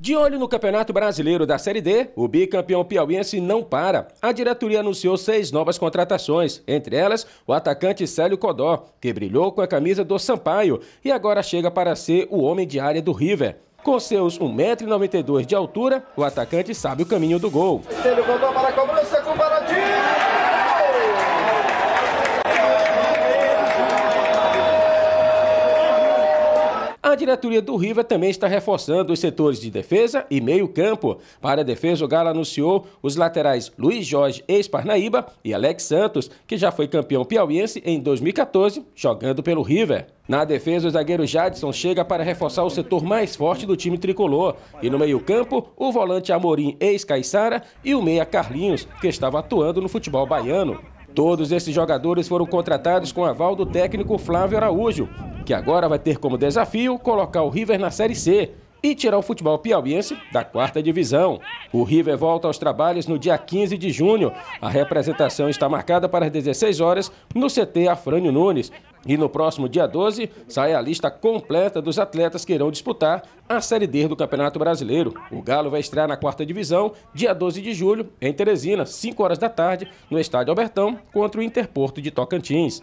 De olho no Campeonato Brasileiro da Série D, o bicampeão piauiense não para. A diretoria anunciou seis novas contratações, entre elas o atacante Célio Codó, que brilhou com a camisa do Sampaio e agora chega para ser o homem de área do River. Com seus 1,92m de altura, o atacante sabe o caminho do gol. Célio Codó para a cobrança com o Baratinho. diretoria do River também está reforçando os setores de defesa e meio-campo. Para a defesa, o Galo anunciou os laterais Luiz Jorge, ex-Parnaíba, e Alex Santos, que já foi campeão piauiense em 2014, jogando pelo River. Na defesa, o zagueiro Jadson chega para reforçar o setor mais forte do time tricolor. E no meio-campo, o volante Amorim, ex-Caiçara, e o meia Carlinhos, que estava atuando no futebol baiano. Todos esses jogadores foram contratados com aval do técnico Flávio Araújo, que agora vai ter como desafio colocar o River na Série C e tirar o futebol piauiense da quarta divisão. O River volta aos trabalhos no dia 15 de junho. A representação está marcada para as 16 horas no CT Afrânio Nunes. E no próximo dia 12 sai a lista completa dos atletas que irão disputar a Série D do Campeonato Brasileiro. O Galo vai estrear na quarta divisão, dia 12 de julho, em Teresina, 5 horas da tarde, no Estádio Albertão, contra o Interporto de Tocantins.